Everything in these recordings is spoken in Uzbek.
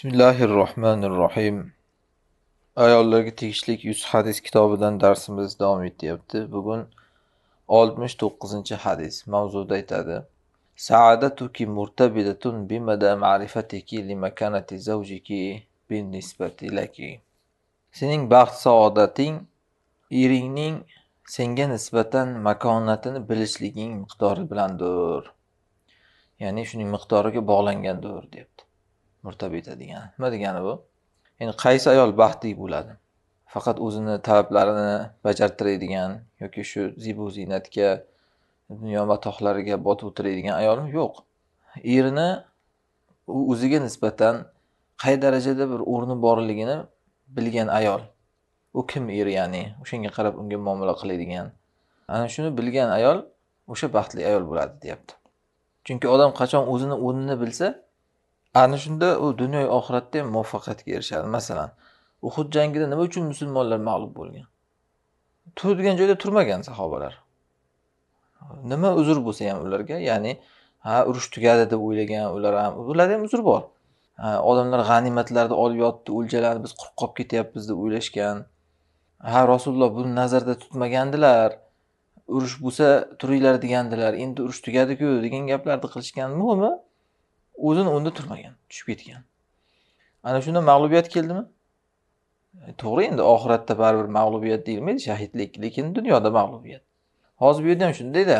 Bismillahirrohmanirrohim. Ayollarga tegishli 100 hadis kitobidan darsimiz davom etyapti. Bugun 69-hadis mavzuda aytadi. Saadatuki murtabidatun bimada ma'rifatiki limakanati zawjiki binisbatilaki laki. Sening baxt saodating eringning senga nisbatan makonatini bilishliging miqdori bilandir. Ya'ni shuning miqdoriga bog'langandir, deyapti. murtabita degani nima degani bu endi qaysi ayol baxtli bo'ladi faqat o'zini talablarini bajartiradigan yoki shu zibu ziynatga dunyo matohlariga botib o'tiradigan ayolmi yo'q erini u o'ziga nisbatan qay darajada bir o'rni borligini bilgan ayol u kim er ya'ni o'shanga qarab unga muomala qiladigan ana shuni bilgan ayol o'sha baxtli ayol bo'ladi deyapti chunki odam qachon o'zini o'rnini bilsa ana shunda u dunyo oxiratda ham muvaffaqiyatga erishadi masalan uhud jangida nima uchun musulmonlar mag'lub bo'lgan turadigan joyda turmagan sahobalar nima uzr bo'lsa ham ularga ya'ni ha urush tugadi deb o'ylagan ular ham ularda ham uzr bor odamlar g'animatlarni olib yotdi o'ljalandi biz qurib qolib ketyapmiz deb o'ylashgan ha rasululloh buni nazarda tutmagandilar urush bo'lsa turinglar degandilar endi urush tugadiku degan gaplarni qilishgan muhimi o'zini o'rnida turmagan tushib ketgan ana shunda mag'lubiyat keldimi e, to'g'ri endi oxiratda baribir mag'lubiyat deyilmaydi shahidlik lekin dunyoda mag'lubiyat hozir bu yerda ham shundayda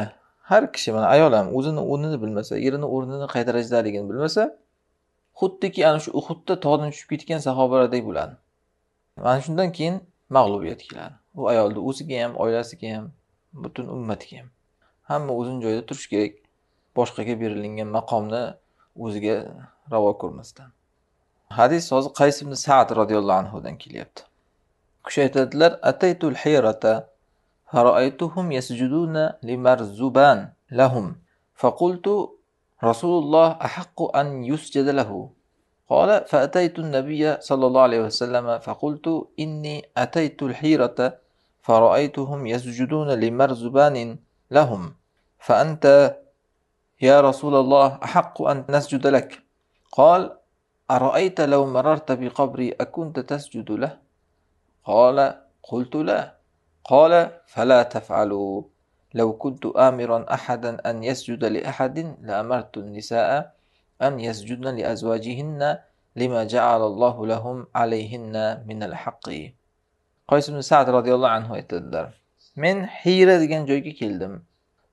har kishi mana ayol ham o'zini o'rnini bilmasa erini o'rnini qay darajadaligini bilmasa xuddiki ana shu uhudda tog'dan tushib ketgan sahobalardek bo'ladi mana shundan keyin mag'lubiyat keladi u ayolni o'ziga ham oilasiga ham butun ummatiga ham hamma o'zini joyida turishi kerak boshqaga berilingan maqomni o'ziga ravo ko'rmasdan hadis hozir qays ibn sad roziyallohu anhudan kelyapti kishi aytadilar ataytul hirata فرأيتهم يسجدون لمرزبان لهم فقلت رسول الله أحق أن يسجد له قال فأتيت النبي صلى الله عليه وسلم فقلت إني أتيت الحيرة فرأيتهم يسجدون لمرزبان لهم فأنت يا رسول الله أحق أن نسجد لك قال أرأيت لو مررت بقبري أكنت تسجد له قال قلت لا قال فلا تفعلوا لو كنت آمرا أحدا أن يسجد لأحد لأمرت النساء أن يسجدن لأزواجهن لما جعل الله لهم عليهن من الحق قيس بن سعد رضي الله عنه يتدر من حيرة جن joyga كيلدم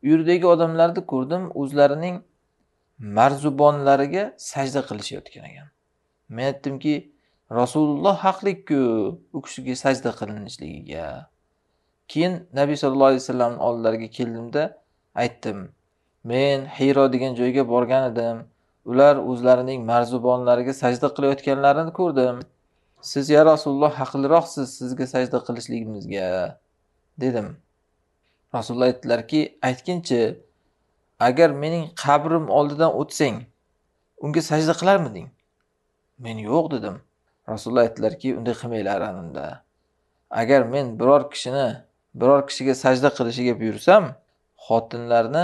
u yerdagi odamlarni ko'rdim o'zlarining marzubonlariga sajda qilishayotgan ekan men aytdimki rasululloh haqlikku u kishiga sajda qilinishligiga keyin nabiy sallallohu alayhi vasallamni oldilariga keldimda aytdim men hiyro degan joyga borgan edim ular o'zlarining marzubonlariga sajda qilayotganlarini ko'rdim siz ya rasululloh haqliroqsiz sizga sajda qilishligimizga dedim rasululloh aytdilarki aytginchi agar mening qabrim oldidan o'tsang unga sajda qilarmiding men yo'q dedim rasululloh aytdilarki unday qilmanglar anunda agar men biror kishini biror kishiga sajda qilishiga buyursam xotinlarni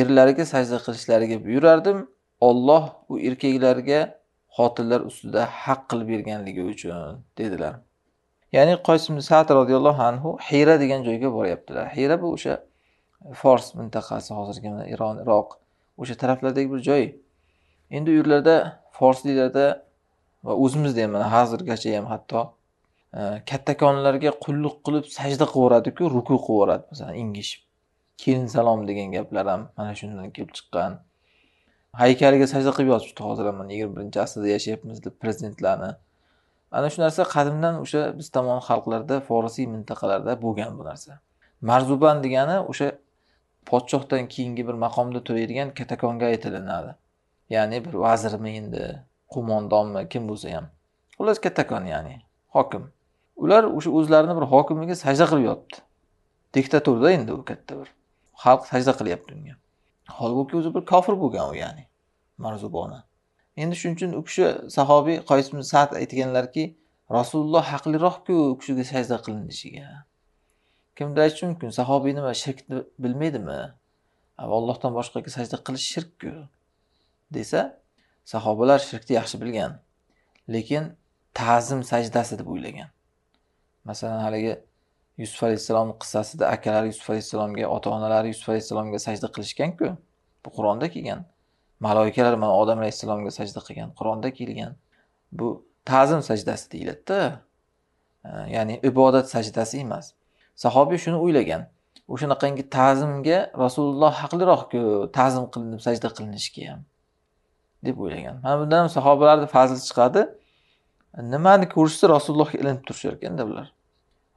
erlariga sajda qilishlariga buyurardim olloh u erkaklarga xotinlar ustida haq qilib berganligi uchun dedilar ya'ni ibn sad roziyallohu anhu hiyra degan joyga boryaptilar hiyra bu o'sha fors mintaqasi hozirgi iron iroq o'sha taraflardagi bir joy endi u yerlarda forsliklarda va o'zimizda ham mana hozirgacha ham hatto e, kattakonlarga qulluq qilib sajda qilaveradiku ruku qilaveradi masalan engishib kelin salom degan gaplar ham mana shundan kelib chiqqan haykaliga sajda qilib yotibdi hozir ham yigirma birinchi asrda yashayapmiz deb prezidentlarni ana shu narsa qadimdan o'sha biz tomon xalqlarda forisiy mintaqalarda bo'lgan bu narsa marzuban degani o'sha podshohdan keyingi bir maqomda turadigan katakonga aytilinadi ya'ni bir vazirmi endi qo'mondonmi kim bo'lsa ham xullas katakon ya'ni hokim ular o'sha o'zlarini bir hokimiga sajda qilib yotibdi diktaturda endi u katta bir xalq sajda qilyapti unga holbuki o'zi bir kofir bo'lgan u ya'ni marzubona endi shuning uchun u kishi sahobiy qoyis ibn sad aytganlarki rasululloh haqliroqku u kishiga sajda qilinishiga kimdir aytishi mumkin sahobiy nima shirkni bilmaydimi allohdan boshqaga sajda qilish shirkku desa sahobalar shirkni yaxshi bilgan lekin ta'zim sajdasi deb o'ylagan masalan haligi yusuf alayhissalomni qissasida akalari yusuf alayhissalomga ota onalari yusuf alayhissalomga sajda qilishganku bu qur'onda kelgan maloikalar mana odam alayhissalomga sajda qilgan qur'onda kelgan bu ta'zim sajdasi deyiladida ya'ni ibodat sajdasi emas sahobiy shuni o'ylagan o'shanaqangi ta'zimga rasululloh haqliroqku ta'zim qilinib sajda qilinishga ham deb o'ylagan mana bundan ham sahobalarni fazli chiqadi nimani ko'rishsa rasulullohga ilinib turishar ekanda bular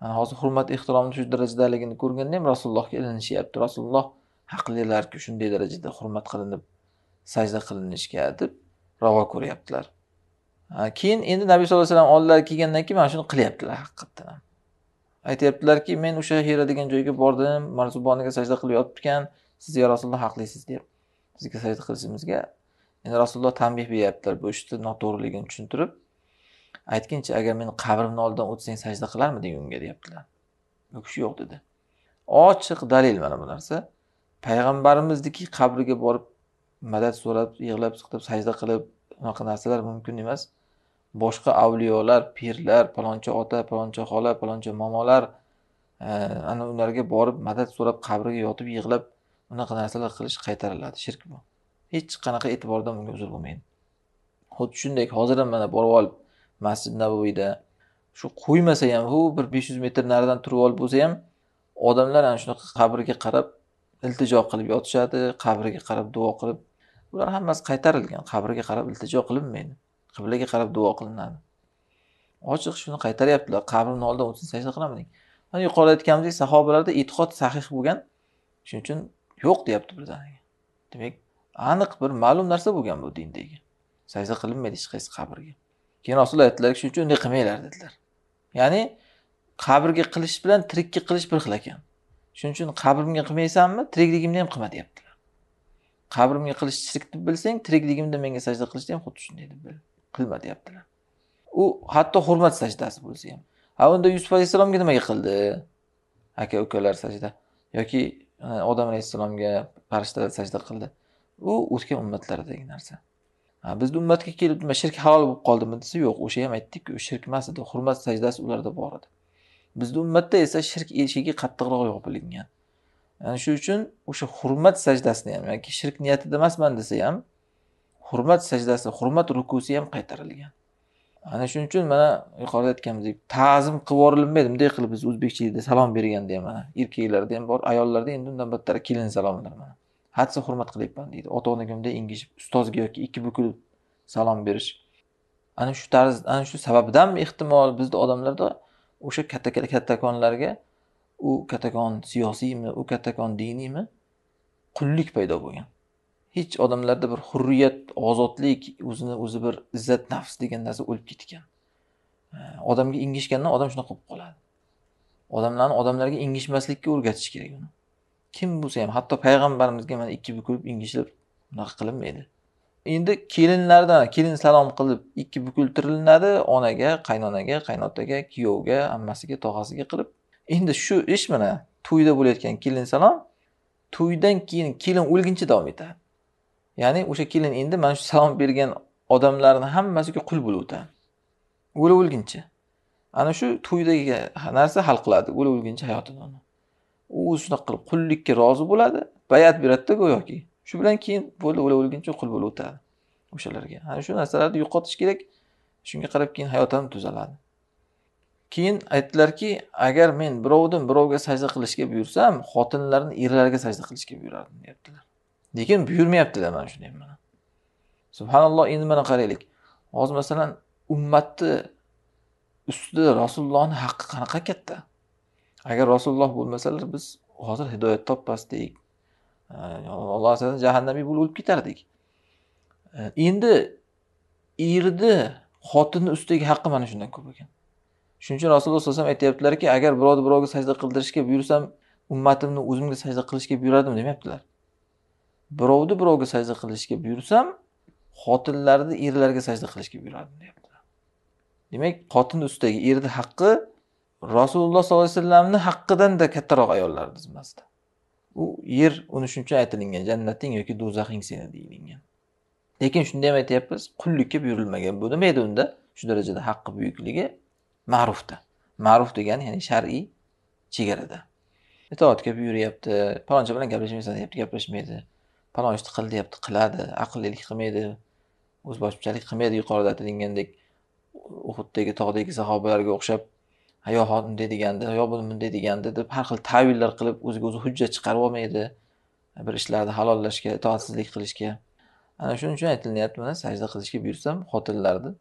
mana hozir hurmat ehtiromni shu darajadaligini ko'rganda ham rasulullohga ilinishyapti rasululloh haqlilarku shunday darajada hurmat qilinib sajda qilinishga deb ravo ko'ryaptilar keyin endi nabiy sallallohu alayhi vasallam oldilari kelgandan keyin mana shuni qilyaptilar haqiqatdan ham aytyaptilarki men o'sha hira degan joyga bordim marzuboniga sajda qilib yotibgan siz yo rasululloh haqlisiz deb sizga sajda qilishimizga endi rasululloh tanbeh beryaptilar bu ishni noto'g'riligini tushuntirib aytginchi agar meni qabrimni oldidan o'tsang sajda qilarmiding unga deyaptilar u kishi yo'q dedi ochiq dalil mana bu narsa payg'ambarimizniki qabriga borib madad so'rab yig'lab siqtib sajda qilib unaqa narsalar mumkin emas boshqa avliyolar pirlar palonchi ota palonchi xola palonchi momolar e, ana ularga borib madad so'rab qabriga yotib yig'lab unaqa narsalar qilish qaytariladi shirk bu hech qanaqa e'tibordan bunga uzr bo'lmaydi xuddi shunday hozir ham mana borib olib masjid navoiyda shu qo'ymasa ham u bir besh yuz metr naridan turib olib bo'lsa ham odamlar ana shunaqa qabrga qarab iltijo qilib yotishadi qabriga qarab duo qilib bular hammasi qaytarilgan qabrga qarab iltijo qilinmaydi qiblaga qarab duo qilinadi ochiq shuni qaytaryaptilar qabrimni oldidan o'tsin sajda qilaman deng mana yuqorida aytganimizdek sahobalarda e'tiqod sahih bo'lgan shuning uchun yo'q deyapti birdaniga demak aniq bir ma'lum narsa bo'lgan bu dindagi sajda qilinmaydi hech qaysi qabrga keyin rasululloh aytdilar shuning uchun unday qilmanglar dedilar ya'ni qabrga qilish bilan tirikka qilish bir xil ekan shuning uchun qabrimga qilmaysanmi tirikligimni ham qilma deyaptilar qabrimga qilish shirk deb bilsang tirikligimda menga sajda qilishni ham xuddi shunday deb bil qilma deyaptilar u hatto hurmat sajdasi bo'lsa ham ha unda yusuf alayhissalomga nimaga qildi aka ukalar sajda yoki odam alayhissalomga farishtalar sajda qildi u o'tgan ummatlardagi narsa bizni ummatga kelib nima shirk halol bo'lib qoldimi desa yo'q o'sha ham aytdikku u shirk emas edi hurmat sajdasi ularda bor edi bizni ummatda esa shirk eshigi qattiqroq yopilgan ana shu uchun o'sha hurmat sajdasini ham yoki shirk niyatida emasman desa ham hurmat sajdasi hurmat rukusi ham qaytarilgan ana shuning uchun mana yuqorida aytganimizdek ta'zim qilib yuborilmaydi bunday qilib biz o'zbekchilikda salom berganda ham mana erkaklarda ham bor ayollarda endi undan battar kelin salomlar mana hadsa hurmat qilyapman deydi ota onaga bunday engishib ustozga yoki ikki bukilib salom berish ana shu tarz ana shu sababdanmi ehtimol bizni odamlarda o'sha katta kattakonlarga u kattakon siyosiymi u kattakon diniymi qullik paydo bo'lgan hech odamlarda bir hurriyat ozodlik o'zini o'zi bir izzat nafs degan narsa o'lib ketgan odamga engishgandan odam shunaqa bo'lib qoladi odamlarni odamlarga engishmaslikka o'rgatish kerak uni kim bo'lsa ham hatto payg'ambarimizga mana ikki bukilib engishib unaqa qilinmaydi endi kelinlardan kelin salom qilib ikki bukilib onaga qaynonaga qaynotaga kuyovga ammasiga tog'asiga qilib endi shu ish mana to'yda bo'layotgan kelin salom to'ydan keyin kelin o'lguncha davom etadi ya'ni o'sha kelin endi mana shu salom bergan odamlarni hammasiga qul bo'lib o'tadi o'lib o'lguncha ana shu to'ydagi narsa hal qiladi o'lib o'lguncha hayotini uni u o'zi shunaqa qilib qullikka rozi bo'ladi bayat beradida go'yoki shu bilan keyin bo'ldi o'lib o'lguncha qul bo'lib o'tadi o'shalarga ana shu narsalarni yo'qotish kerak shunga qarab keyin hayot ham tuzaladi keyin aytdilarki agar men birovdan birovga sajda qilishga buyursam xotinlarni erlariga sajda qilishga buyurardim deyaptilar lekin buyurmayaptilar mana shunday mana subhanalloh endi mana qaraylik hozir masalan ummatni ustida rasulullohni haqqi qanaqa katta agar rasululloh bo'lmasalar biz hozir hidoyat topmasdik alloh asrasin jahannamiy bo'lib o'lib ketardik endi erni xotinni ustidagi haqqi mana shundan ko'p ekan shuning uchun rasululloh sallallohu alayhi vasallam aytyaptilarki agar birovni birovga sajda qildirishga buyursam ummatimni o'zimga sajda qilishga buyuradim demayaptilar birovni birovga sajda qilishga buyursam xotinlarni erlarga sajda qilishga buyuradim deyaptilar demak xotin ustidagi erni haqqi rasululloh sollallohu alayhi vasallamni haqqidan da kattaroq ayollarni zimmasida u yer uni shuning uchun aytilingan jannating yoki do'zaxing seni deyilingan lekin shunda ham aytyapmiz qullikka buyurilmagan bu nima edi unda shu darajada haqqi buyukligi ma'rufda ma'ruf degani ya'ni shar'iy chegarada itoatga buyuryapti palonchi bilan gaplashmaysan deyapti gaplashmaydi palon ishni qil deyapti qiladi aqllilik qilmaydi o'zboshimchalik qilmaydi yuqorida aytilgandek uhuddagi tog'dagi sahobalarga o'xshab yo unday deganda yo buni bunday deganda deb har xil tavillar qilib o'ziga o'zi hujjat chiqarib olmaydi bir ishlarni halollashga itoatsizlik qilishga ana shuning uchun aytilyapti mana sajda qilishga buyursam xotinlarni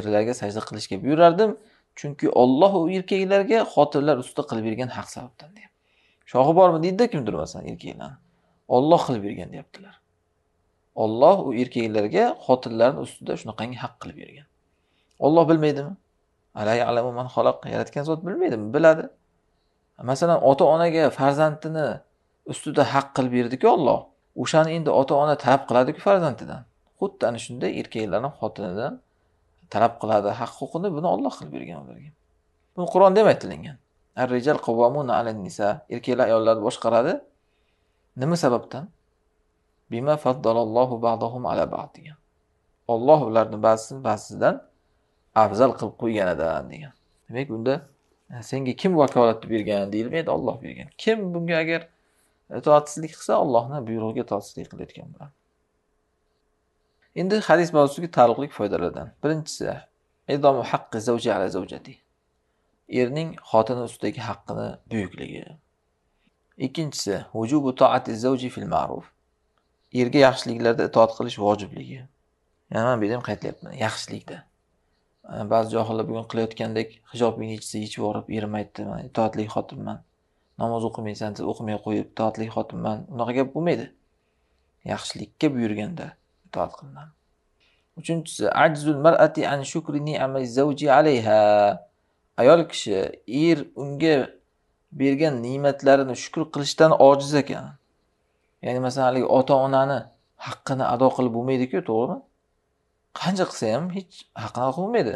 erlarga sajda qilishga buyurardim chunki Alloh u erkaklarga xotinlar usta qilib bergan haq sababdan deyapti shoxi bormi deydida kimdir masalan erkaklarni Alloh qilib bergan deyaptilar Alloh u erkaklarga xotinlarni ustida shunaqangi haq qilib bergan Alloh bilmaydimi alamu man xaloq yaratgan zot bilmaydimi biladi masalan ota onaga farzandini ustida haq qilib berdiku Alloh o'shani endi ota ona talab qiladiku farzandidan xuddi ana shunday erkaklarni xotinidan talab qiladi haq huquqini buni Alloh qilib bergan ularga bu qur'onda ham aytilingan ar rijal alan nisa erkaklar ayollarni boshqaradi nima sababdan bima faddalallohu ba'dahum ala ba'd degan Alloh ularni ba'zisini ba'zisidan afzal qilib qo'yganidan degan demak bunda senga kim vakolatni bergan deyilmaydi Alloh bergan kim bunga agar itoatsizlik qilsa ollohni buyrug'iga itoatsizlik qilayotgan bo'ladi endi hadis mavzusiga taalluqli foydalardan birinchisi idomu haqqi zavji ala zavjati erning xotini ustidagi haqqini buyukligi ikkinchisi vujubu toati zavji fil ma'ruf erga yaxshiliklarda itoat qilish vojibligi yana mana bu yerda ham qaytlayapman yaxshilikda ba'zi johillar bugun qilayotgandek hijobingni yechsa yechib yuborib erim aytdi man itoatli xotinman namoz o'qimaysan deb o'qimay qo'yib itoatli xotinman unaqa gap bo'lmaydi yaxshilikka buyurganda qilinadi uchinchisi ajzul mar'ati an shukri ni'amay zavji alayha ayol kishi er unga bergan ne'matlarini shukr qilishdan ojiz ekan ya'ni masalan haligi ota onani haqqini ado qilib bo'lmaydiku to'g'rimi qancha qilsa ham hech haqqini ado qilib bo'lmaydi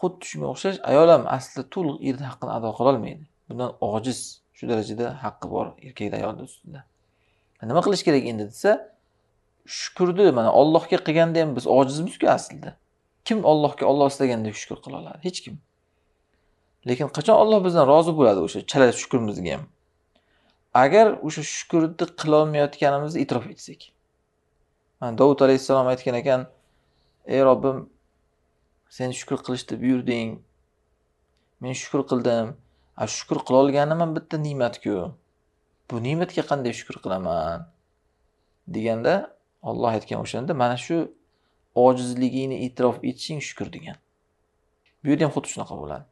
xuddi shunga o'xshash ayol ham aslida to'liq erni haqqini ado qilolmaydi bundan ojiz shu darajada haqqi bor erkakni ayolni ustida nima qilish kerak endi desa shukurni mana Allohga qilganda ham biz ojizmiz-ku aslida. Kim Allohga Alloh istaganda shukur qila oladi? Hech kim. Lekin qachon Alloh bizdan rozi bo'ladi o'sha chala shukrimizga ham? Agar o'sha shukurni qila olmayotganimizni e'tirof etsak. Mana Davud alayhissalom aytgan ekan: "Ey Robbim, sen shukur qilishni buyurding. Men shukur qildim. A shukur qila olganim ham bitta ne'mat-ku. Bu ne'matga qanday shukur qilaman?" deganda olloh aytgan o'shanda mana shu ojizligingni e'tirof etishing shukur degan bu yerda ham xuddi shunaqa bo'ladi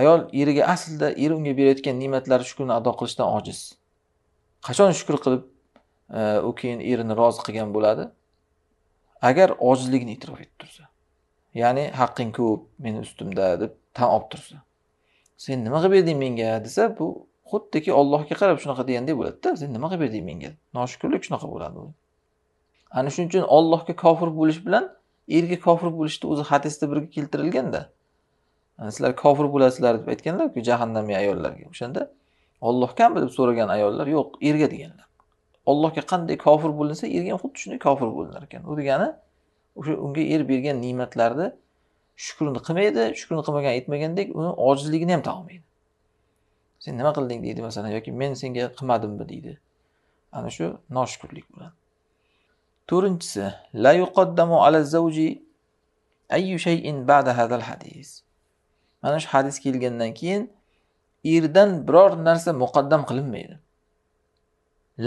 ayol eriga aslida eri unga berayotgan ne'matlari shukurni ado qilishdan ojiz qachon shukur qilib e, u keyin erini rozi qilgan bo'ladi agar ojizligini e'tirof etib tursa ya'ni haqqing ko'p meni ustimda deb tan olib tursa sen nima qilib berding menga desa bu xuddiki ollohga qarab shunaqa degandek bo'ladida sen nima qilib berding menga noshukurlik shunaqa bo'ladi ana shuning uchun ollohga kofir bo'lish bilan erga kofir bo'lishni o'zi hadisda birga keltirilganda yani sizlar kofir bo'lasizlar deb aytganlarku jahannamiy ayollarga o'shanda ollohganmi deb so'ragan ayollar yo'q erga deganlar ollohga qanday kofir bo'linsa erga ham xuddi shunday kofir bo'linar ekan u degani o'sha unga er bergan ne'matlarni shukrini qilmaydi shukrini qilmagan aytmagandek uni ojizligini ham tanolmaydi sen nima qilding deydi masalan yoki men senga qilmadimmi deydi ana shu noshukurlik bilan to'rtinchisi la yuqaddamu ala zavji ayyu shay'in ba'da hadal hadis mana shu hadis kelgandan keyin erdan biror narsa muqaddam qilinmaydi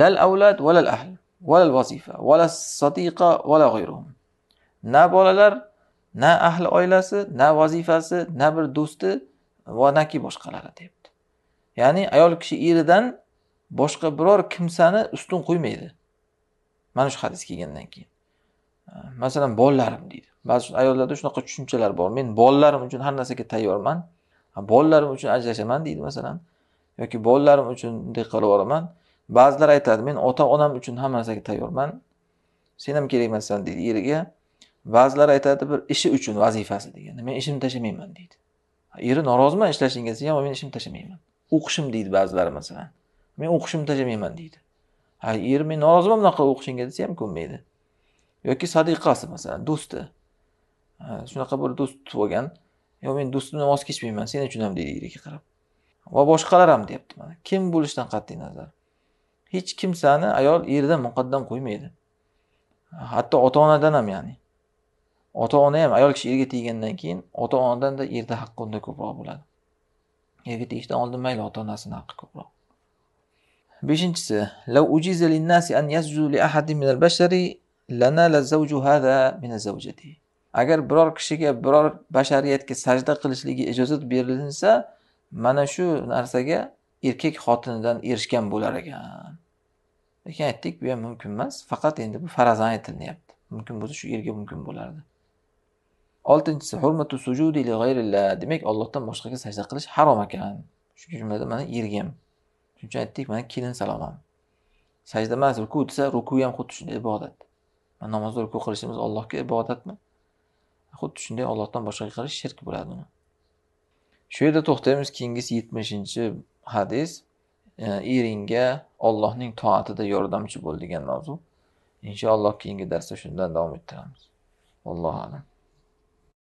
lal avlad valal ahl valal vazifa vala sadiqa vala g'ayruhum na bolalar na ahli oilasi na vazifasi na bir do'sti va naki boshqalari deyapti ya'ni ayol kishi eridan boshqa biror kimsani ustun qo'ymaydi mana shu hadis kelgandan keyin masalan bolalarim deydi ba'zi ayollarda shunaqa tushunchalar bor men bolalarim uchun har narsaga tayyorman bolalarim uchun ajrashaman deydi masalan yoki bolalarim uchun bunday qilib yuboraman ba'zilar aytadi men ota onam uchun hamma narsaga tayyorman sen ham kerak emassan deydi eriga ba'zilar aytadi bir ishi uchun vazifasi degan men ishimni tashlamayman deydi eri noroziman ishlashingizga ham men ishimni tashlamayman o'qishim deydi ba'zilari masalan men o'qishimni tashlamayman deydi ha er men noroziman bunaqa o'qishingga desa ham ko'nmaydi yoki sadiqasi masalan do'sti shunaqa bir do'st tutib olgan yo men do'stimdan voz kechmayman sen uchun ham deydi eriga qarab va boshqalar ham deyapti mana kim bo'lishidan qat'iy nazar hech kimsani ayol eridan muqaddam qo'ymaydi hatto ota onadan ham ya'ni ota ona ham ayol kishi erga tegandan keyin ota onadan da erda haqqi unda ko'proq bo'ladi erga tegishdan oldin mayli ota onasini haqqi ko'proq beshinchisi لو أجيز للناس أن يسجدوا لأحد من البشر لنال الزوج هذا min azwajati agar biror kishiga biror bashariyatga sajda qilishligi ijozat berilinsa mana shu narsaga erkak xotinidan erishgan bo'lar ekan lekin aytdik bu ham mumkin emas faqat endi bu farazan aytilyapti mumkin bo'lsa shu yerga mumkin bo'lardi oltinchisi hurmatu sujudi li g'ayrillah demak ollohdan boshqaga sajda qilish harom ekan shu jumladan mana erga ham shuning uchun aytdik mana kelin salomam sajda emas ruku desa ruku ham xuddi shunday ibodat namozda ruku qilishimiz allohga ibodatmi xuddi shunday ollohdan boshqaga qilish shirk bo'ladi uni shu yerda to'xtaymiz keyingisi yetmishinchi hadis eringga ollohning toatida yordamchi bo'l degan mavzu inshaalloh keyingi darsda shundan davom ettiramiz allohu alam